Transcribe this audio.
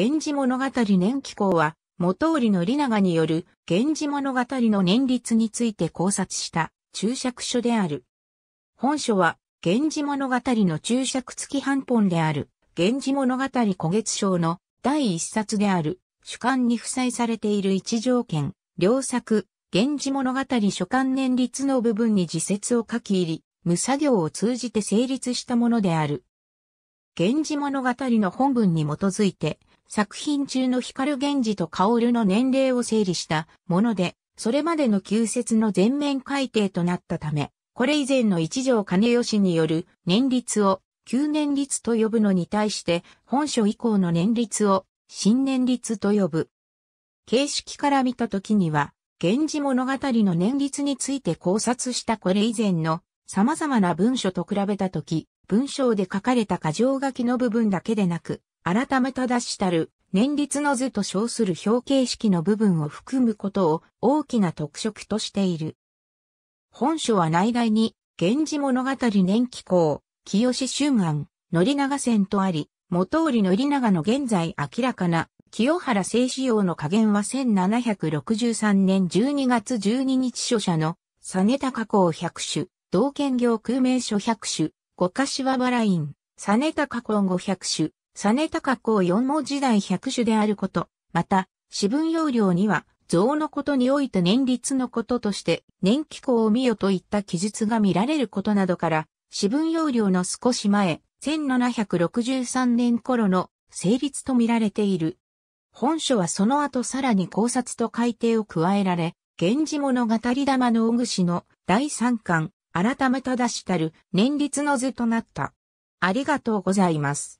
源氏物語年紀校は、元織のナ長による源氏物語の年率について考察した注釈書である。本書は、源氏物語の注釈付き半本である、源氏物語古月章の第一冊である、主観に付載されている一条件、両作、源氏物語書簡年率の部分に自説を書き入り、無作業を通じて成立したものである。源氏物語の本文に基づいて、作品中の光源氏と薫の年齢を整理したもので、それまでの旧説の全面改定となったため、これ以前の一条兼義による年率を旧年率と呼ぶのに対して、本書以降の年率を新年率と呼ぶ。形式から見た時には、源氏物語の年率について考察したこれ以前の様々な文書と比べた時、文章で書かれた過剰書きの部分だけでなく、改めただしたる、年率の図と称する表形式の部分を含むことを大きな特色としている。本書は内題に、源氏物語年紀公、清春案、則長線とあり、元織則長の現在明らかな、清原製使用の加減は1763年12月12日書社の、タ加工百種、道県行空名書百種、五柏原院、タ加工五百種、実コ公四文時代百種であること、また、私文要領には、像のことにおいて年率のこととして、年期公を見よといった記述が見られることなどから、私文要領の少し前、1763年頃の成立と見られている。本書はその後さらに考察と改定を加えられ、源氏物語玉の大串の第3巻、改めたしたる年率の図となった。ありがとうございます。